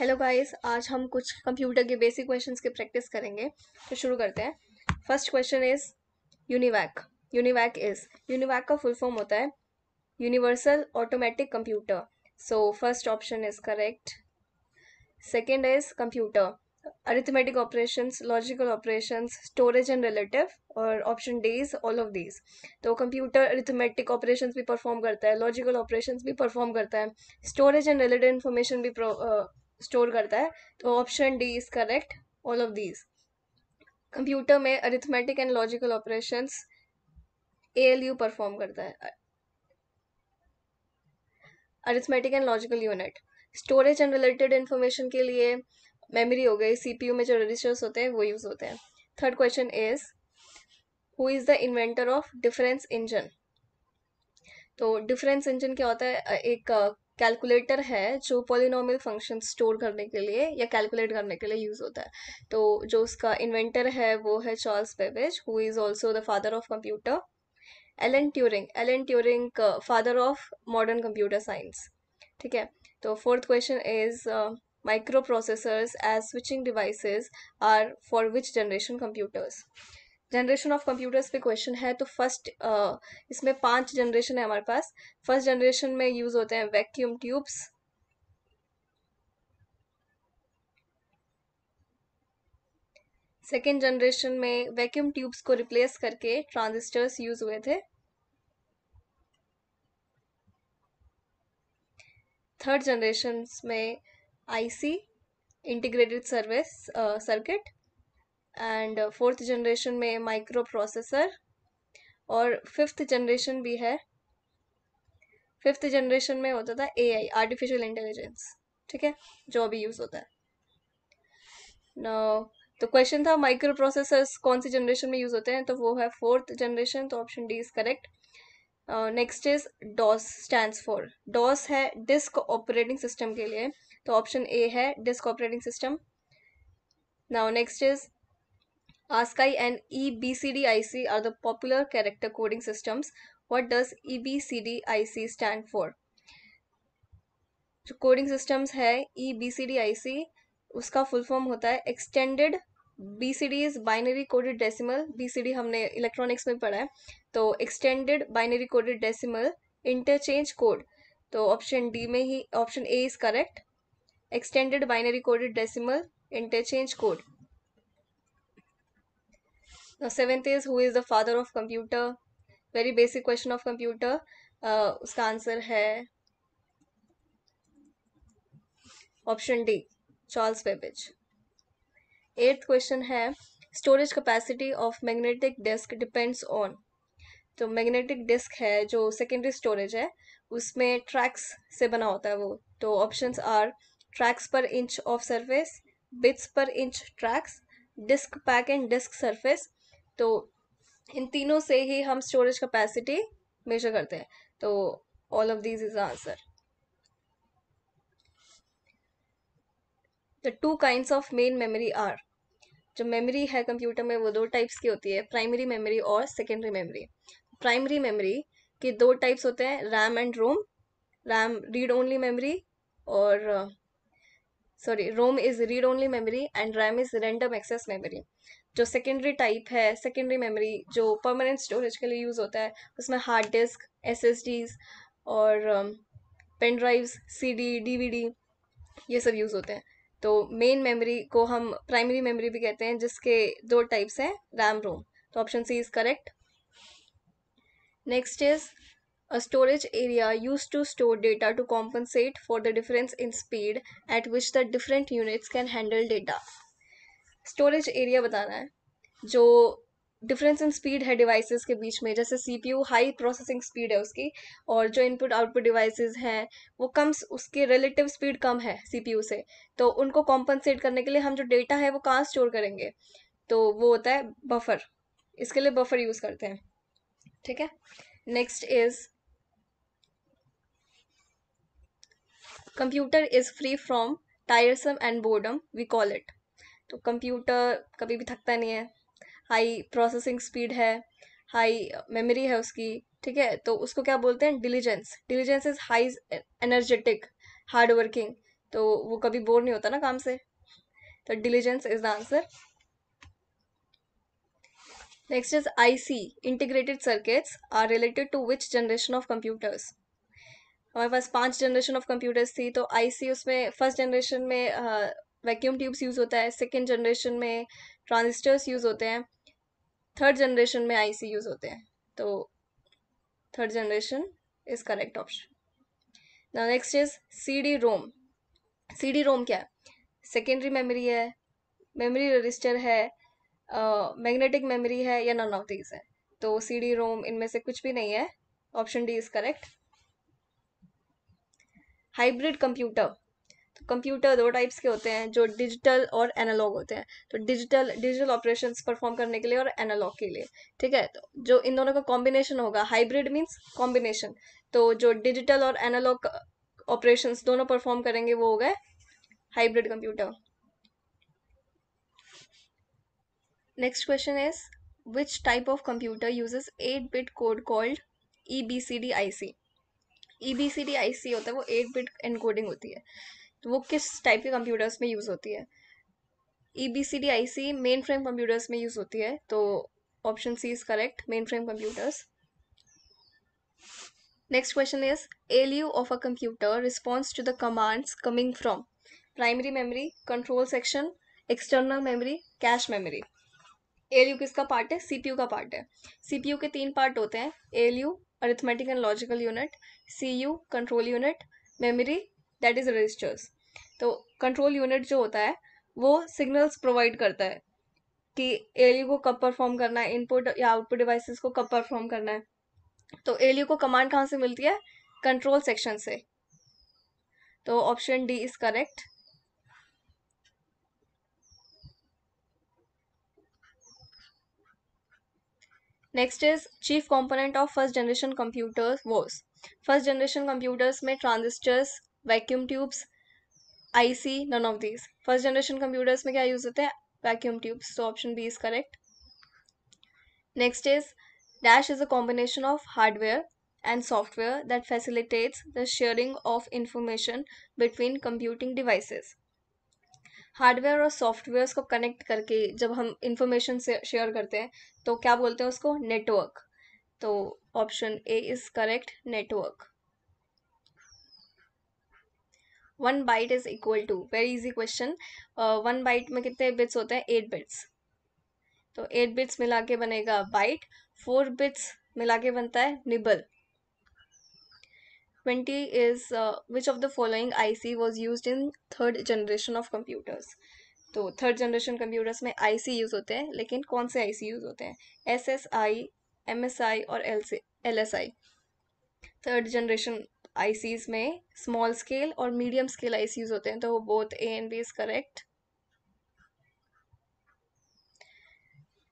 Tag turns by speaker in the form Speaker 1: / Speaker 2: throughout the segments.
Speaker 1: Hello guys आज हम कुछ कंप्यूटर के बेसिक क्वेश्चंस की प्रैक्टिस करेंगे तो शुरू करते हैं first question is UNIVAC UNIVAC is UNIVAC का फुल फॉर्म होता है universal automatic computer so first option is correct second is computer arithmetic operation logical operation storage and relative और option D's all of these तो computer arithmetic operation भी perform करता है logical operation भी perform करता है स्टोरेज एंड रिलेटेड इन्फॉर्मेशन भी store करता है तो option D is correct all of these computer में arithmetic and logical L U perform करता है arithmetic and logical unit storage and related information के लिए मेमोरी हो गई सीपीयू में जो रजिस्टर्स होते हैं वो यूज़ होते हैं third question is who is the inventor of difference engine तो डिफरेंस इंजन क्या होता है एक कैलकुलेटर है जो पोलिनोमियल फंक्शन स्टोर करने के लिए या कैलकुलेट करने के लिए यूज़ होता है तो जो उसका इन्वेंटर है वो है Charles Babbage who is also the father of computer Alan Turing Alan Turing father of modern computer science ठीक है तो fourth question is microprocessors as switching devices are for which generation computers generation of computers पे question है तो first uh, इसमें पांच जनरेशन है हमारे पास फर्स्ट जनरेशन में यूज होते हैं वैक्यूम ट्यूब्स सेकेंड जनरेशन में वैक्यूम ट्यूब्स को रिप्लेस करके ट्रांजिस्टर्स यूज हुए थे थर्ड जनरेशन में IC integrated service circuit and fourth generation में माइक्रो प्रोसेसर और फिफ्थ जनरेशन भी है फिफ्थ जनरेशन में होता था ए आई आर्टिफिशियल इंटेलिजेंस ठीक है जो अभी यूज़ होता है ना तो क्वेश्चन था माइक्रो प्रोसेसर्स कौन सी जनरेशन में यूज़ होते हैं तो वो है फोर्थ जनरेशन तो option D is correct next is DOS stand for DOS है डिस्क ऑपरेटिंग सिस्टम के लिए तो ऑप्शन ए है disk operating system now next is ASCII and EBCDIC are the popular character coding systems. What does EBCDIC stand for? जो coding systems है E B C D I सी उसका full form होता है extended B C D is binary coded decimal B C D हमने electronics में पढ़ा है तो extended binary coded decimal interchange code तो ऑप्शन डी में ही option A is correct extended binary coded decimal interchange code The seventh is who is the father of computer? Very basic question of computer. Uh, उसका answer है option D Charles Babbage eighth question है storage capacity of magnetic disk depends on तो magnetic disk है जो secondary storage है उसमें tracks से बना होता है वो तो options are tracks per inch of surface bits per inch tracks disk pack and disk surface तो इन तीनों से ही हम स्टोरेज कैपेसिटी मेजर करते हैं तो all of these is answer the two kinds of main memory are जो memory है कंप्यूटर में वो दो टाइप्स की होती है प्राइमरी मेमोरी और सेकेंडरी मेमोरी प्राइमरी मेमोरी के दो टाइप्स होते हैं RAM and ROM RAM read only memory और sorry ROM is read only memory and RAM is random access memory जो सेकेंडरी टाइप है सेकेंडरी मेमोरी जो परमानेंट स्टोरेज के लिए यूज़ होता है उसमें hard disk S S Ds और pen drives C D D V D ये सब यूज़ होते हैं तो मेन मेमोरी को हम प्राइमरी मेमोरी भी कहते हैं जिसके दो टाइप्स हैं रैम रोम तो option C is correct next is A storage area used to store data to compensate for the difference in speed at which the different units can handle data. Storage area बताना है जो difference in speed है devices के बीच में जैसे CPU high processing speed है उसकी और जो इनपुट आउटपुट डिवाइसेस हैं वो कम उसके रिलेटिव स्पीड कम है सीपीयू से तो उनको कॉम्पनसेट करने के लिए हम जो डेटा है वो कहाँ स्टोर करेंगे तो वो होता है बफर इसके लिए बफर यूज़ करते हैं ठीक है next is computer is free from tiresome and boredom we call it तो कंप्यूटर कभी भी थकता नहीं है हाई प्रोसेसिंग स्पीड है हाई मेमोरी है उसकी ठीक है तो उसको क्या बोलते हैं diligence diligence is high energetic hard working तो वो कभी बोर नहीं होता ना काम से तो diligence is the answer next is IC integrated circuits are related to which generation of computers हमारे पास पांच जनरेशन ऑफ कंप्यूटर्स थी तो आईसी उसमें फर्स्ट जनरेशन में वैक्यूम ट्यूब्स यूज़ होता है सेकेंड जनरेशन में ट्रांजिस्टर्स यूज़ होते हैं थर्ड जनरेशन में आईसी यूज़ होते हैं तो third generation is correct option next is C D ROM C D ROM क्या है सेकेंडरी मेमोरी है मेमोरी रजिस्टर है मैग्नेटिक uh, मेमोरी है या नॉन ऑफ दीज है तो सी डी रोम इनमें से कुछ भी नहीं है option D is correct hybrid computer तो कंप्यूटर दो टाइप्स के होते हैं जो डिजिटल और एनालॉग होते हैं तो डिजिटल डिजिटल ऑपरेशन परफॉर्म करने के लिए और एनालॉग के लिए ठीक है तो जो इन दोनों का कॉम्बिनेशन होगा हाइब्रिड मीन्स कॉम्बिनेशन तो जो डिजिटल और एनालॉग ऑपरेशन दोनों परफॉर्म करेंगे वो हो गए hybrid computer next question is which type of computer eight bit code called E B C D I C E B C D I C होता है वो एट बिट एनकोडिंग होती है तो वो किस टाइप के कंप्यूटर्स में यूज़ होती है E B C D I C mainframe computers में यूज़ होती है तो option C is correct mainframe computers next question is L U of a computer response to the commands coming from primary memory control section external memory cache memory L U किसका part है C P U का part है C P U के तीन part होते हैं L U and logical unit C U control unit memory that is registers तो control unit जो होता है वो सिग्नल्स प्रोवाइड करता है कि एलयू को कब परफॉर्म करना है इनपुट या आउटपुट डिवाइसेस को कब परफॉर्म करना है तो एलयू को कमांड कहाँ से मिलती है कंट्रोल सेक्शन से तो option D is correct next is chief component of first generation computers was first generation computers में transistors vacuum tubes IC none of these first generation computers में क्या यूज होते हैं वैक्यूम ट्यूब्स तो option B is correct next is dash is a combination of hardware and software that facilitates the sharing of information between computing devices hardware और softwares को connect करके जब हम इंफॉर्मेशन शेयर करते हैं तो क्या बोलते हैं उसको नेटवर्क तो option A is correct network one byte is equal to very easy question one byte में कितने बिट्स होते हैं एट बिट्स तो एट बिट्स मिला के बनेगा बाइट फोर बिट्स मिला के बनता है nibble twenty is which of the following I C was use in third generation of computers तो थर्ड जनरेशन कंप्यूटर्स में आई सी यूज होते हैं लेकिन कौन से आई सी यूज होते हैं S S I M S I और L C L S I third generation I Cs में स्मॉल स्केल और medium scale I C use होते हैं तो वो both A and B is correct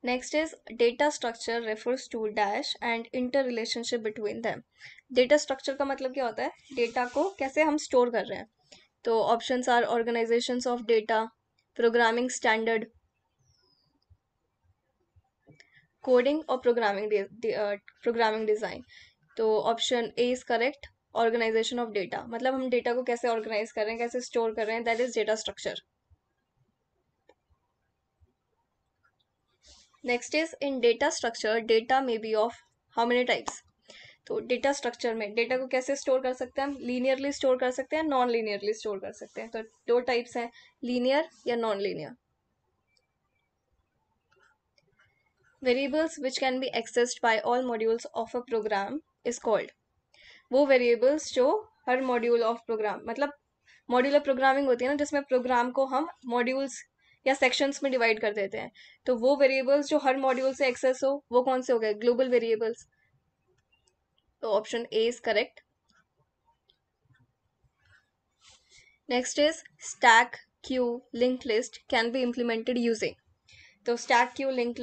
Speaker 1: next is data structure refers to dash and interrelationship between them data structure का मतलब क्या होता है डेटा को कैसे हम स्टोर कर रहे हैं तो option are organisation of data programming standard coding और प्रोग्रामिंग प्रोग्रामिंग डिज़ाइन तो option A is correct organisation of data मतलब हम डेटा को कैसे ऑर्गेनाइज कर रहे हैं कैसे स्टोर कर रहे हैं that is data structure next is in data structure data may be of how many types तो डेटा स्ट्रक्चर में डेटा को कैसे स्टोर कर सकते हैं हम लीनियरली स्टोर कर सकते हैं नॉन लीनियरली स्टोर कर सकते हैं तो दो टाइप्स हैं लीनियर या non linear variables which can be accessed by all modules of a program is called वो वेरिएबल्स जो हर मॉड्यूल ऑफ प्रोग्राम मतलब मॉड्यूलर प्रोग्रामिंग होती है ना जिसमें प्रोग्राम को हम मॉड्यूल्स या सेक्शंस में डिवाइड कर देते हैं तो वो वेरिएबल्स जो हर मॉड्यूल से एक्सेस हो वो कौन से हो गए ग्लोबल वेरिएबल्स तो option A is correct next is stack queue link list can be implemented using तो स्टैक क्यू लिंक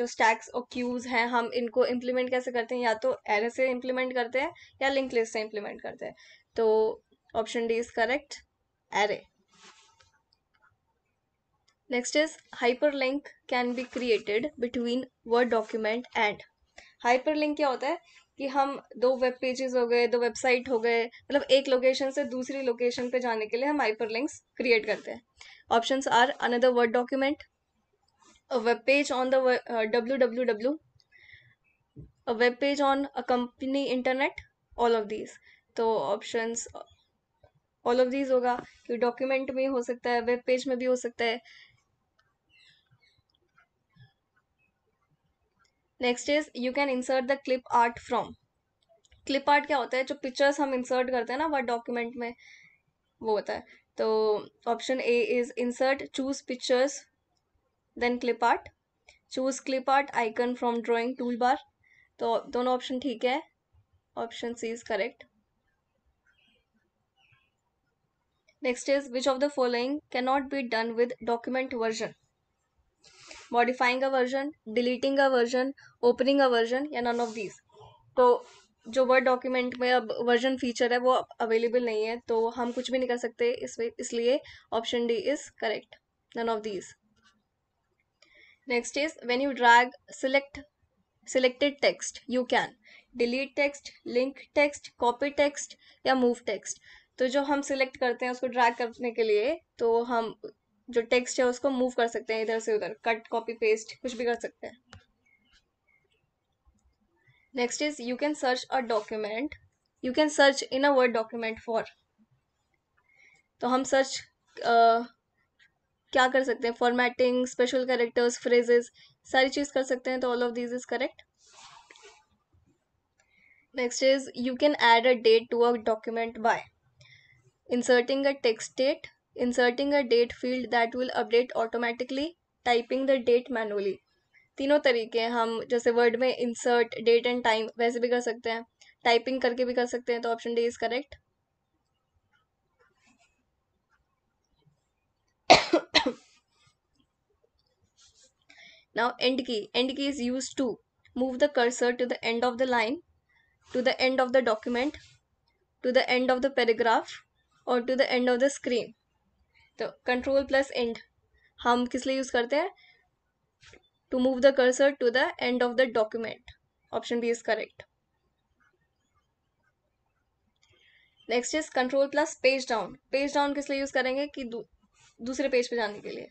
Speaker 1: जो स्टैक्स और क्यूज हैं हम इनको इम्प्लीमेंट कैसे करते हैं या तो एरे से इम्प्लीमेंट करते हैं या लिंक लिस्ट से इम्प्लीमेंट करते हैं तो option D is correct array next is hyperlink can be created between word document and hyperlink क्या होता है कि हम दो वेब पेजेस हो गए दो वेबसाइट हो गए मतलब एक लोकेशन से दूसरी लोकेशन पे जाने के लिए हम हाइपर क्रिएट करते हैं options are another word document web page on the W W W web page on a company internet all of these तो ऑप्शन ऑल ऑफ दीज होगा कि डॉक्यूमेंट में हो सकता है वेब पेज में भी हो सकता है next is you can insert the clip art from clip art क्या होता है जो पिक्चर्स हम इंसर्ट करते हैं ना वर्ड डॉक्यूमेंट में वो होता है तो option A is insert choose pictures then clip art choose clip art icon from drawing toolbar तो दोनों ऑप्शन ठीक है option C is correct next is which of the following can not be done with document version modifying a version deleting a version opening a version या none of these तो जो word document में अब version feature है वो available नहीं है तो हम कुछ भी नहीं कर सकते इसमें इसलिए option D is correct none of these next is when you drag select selected text you can delete text link text copy text या मूव टेक्स्ट तो जो हम सिलेक्ट करते हैं उसको ड्रैग करने के लिए तो हम जो टेक्स्ट है उसको मूव कर सकते हैं इधर से उधर कट कॉपी पेस्ट कुछ भी कर सकते हैं next is you can search a document you can search in a word document for तो हम सर्च uh, क्या कर सकते हैं फॉर्मेटिंग स्पेशल कैरेक्टर्स फ्रेजेस सारी चीज कर सकते हैं तो all of this is correct next is you can add a date to a document by inserting a text date inserting a date field that will update automatically typing the date manually तीनों तरीके हैं हम जैसे word में insert date and time वैसे भी कर सकते हैं टाइपिंग करके भी कर सकते हैं तो option D is correct now end key end key is use to move the cursor to the end of the line to the end of the document to the end of the paragraph और to the end of the screen तो control plus end हम किस लिए use करते हैं to move the cursor to the end of the document option B is correct next is control plus page down page down किस लिए use करेंगे कि दू, दूसरे पेज पे जाने के लिए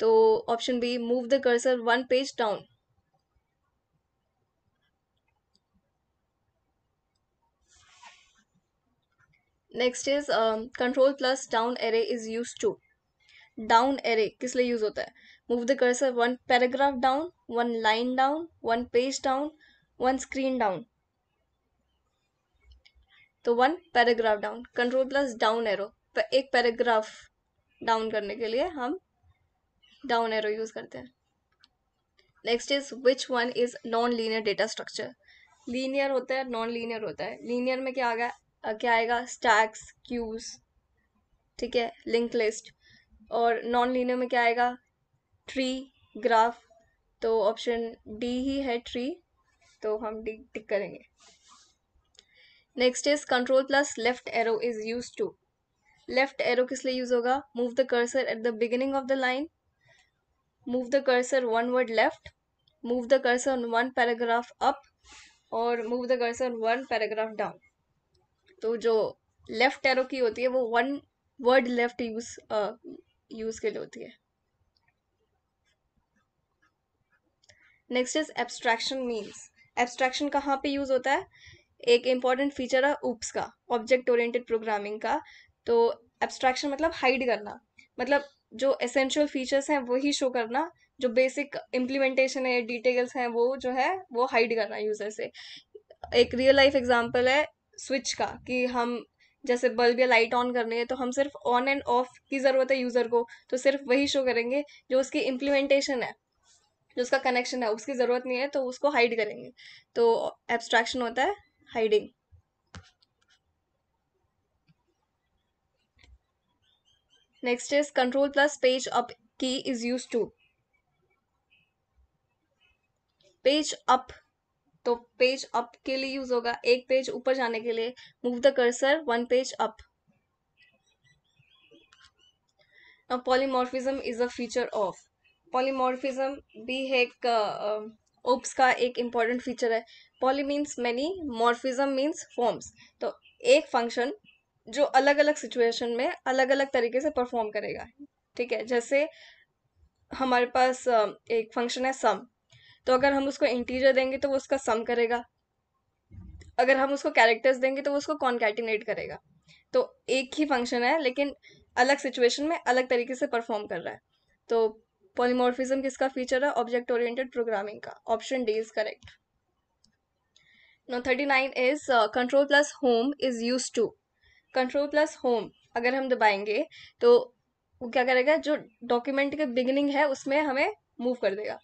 Speaker 1: तो option B move the cursor one page down next is control plus down arrow is use to down arrow किस लिए यूज होता है move the cursor one paragraph down one line down one page down one screen down तो one paragraph down control plus down arrow एक paragraph down करने के लिए हम डाउन एरो यूज करते हैं next is which one is non linear data structure linear होता है नॉन लीनियर होता है लीनियर में क्या आ गया क्या आएगा स्टैक्स क्यूज ठीक है लिंक लिस्ट और नॉन लीनियर में क्या आएगा ट्री ग्राफ तो ऑप्शन डी ही है ट्री तो हम डी टिक करेंगे next is control plus left arrow is use to left arrow किस लिए यूज होगा move the cursor at the beginning of the line move the cursor one word left move the cursor on one paragraph up और move the cursor one paragraph down तो जो left arrow की होती है वो one word left use use के लिए होती है next is abstraction means abstraction कहाँ पे यूज होता है एक इम्पॉर्टेंट फीचर है ऊप्स का ऑब्जेक्ट ओरिएंटेड प्रोग्रामिंग का तो एब्स्ट्रैक्शन मतलब हाइड करना मतलब जो एसेंशियल फीचर्स हैं वही शो करना जो बेसिक इम्प्लीमेंटेशन है डिटेल्स हैं वो जो है वो हाइड करना यूजर से एक रियल लाइफ एग्जांपल है स्विच का कि हम जैसे बल्ब या लाइट ऑन करनी है तो हम सिर्फ ऑन एंड ऑफ की ज़रूरत है यूज़र को तो सिर्फ वही शो करेंगे जो उसकी इम्प्लीमेंटेशन है जो उसका कनेक्शन है उसकी ज़रूरत नहीं है तो उसको हाइड करेंगे तो एब्स्ट्रैक्शन होता है hiding next is control plus page up key is use to page up तो पेज अप के लिए यूज होगा एक पेज ऊपर जाने के लिए move the cursor one page up Now, polymorphism is a feature of भी है एक ओप्स का एक इम्पॉर्टेंट फीचर है poly means many morphism means forms तो एक फंक्शन जो अलग अलग सिचुएशन में अलग अलग तरीके से परफॉर्म करेगा ठीक है जैसे हमारे पास एक फंक्शन है सम तो अगर हम उसको इंटीजर देंगे तो वो उसका सम करेगा अगर हम उसको कैरेक्टर्स देंगे तो वो उसको कॉन्कैटिनेट करेगा तो एक ही फंक्शन है लेकिन अलग सिचुएशन में अलग तरीके से परफॉर्म कर रहा है तो पॉलीमॉर्फिज्म किसका फीचर है ऑब्जेक्ट ओरिएंटेड प्रोग्रामिंग का option D is correct no thirty nine is control plus home is use to control plus home अगर हम दबाएंगे तो वो क्या करेगा जो डॉक्यूमेंट के बिगिनिंग है उसमें हमें मूव कर देगा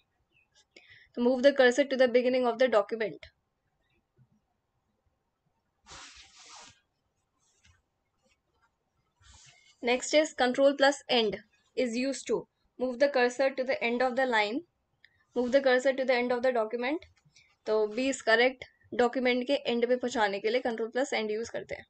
Speaker 1: So move the cursor to the beginning of the document. Next is control plus end is used to move the cursor to the end of the line. Move the cursor to the end of the document. तो B is correct document के end पे पहुंचाने के लिए control plus and use करते हैं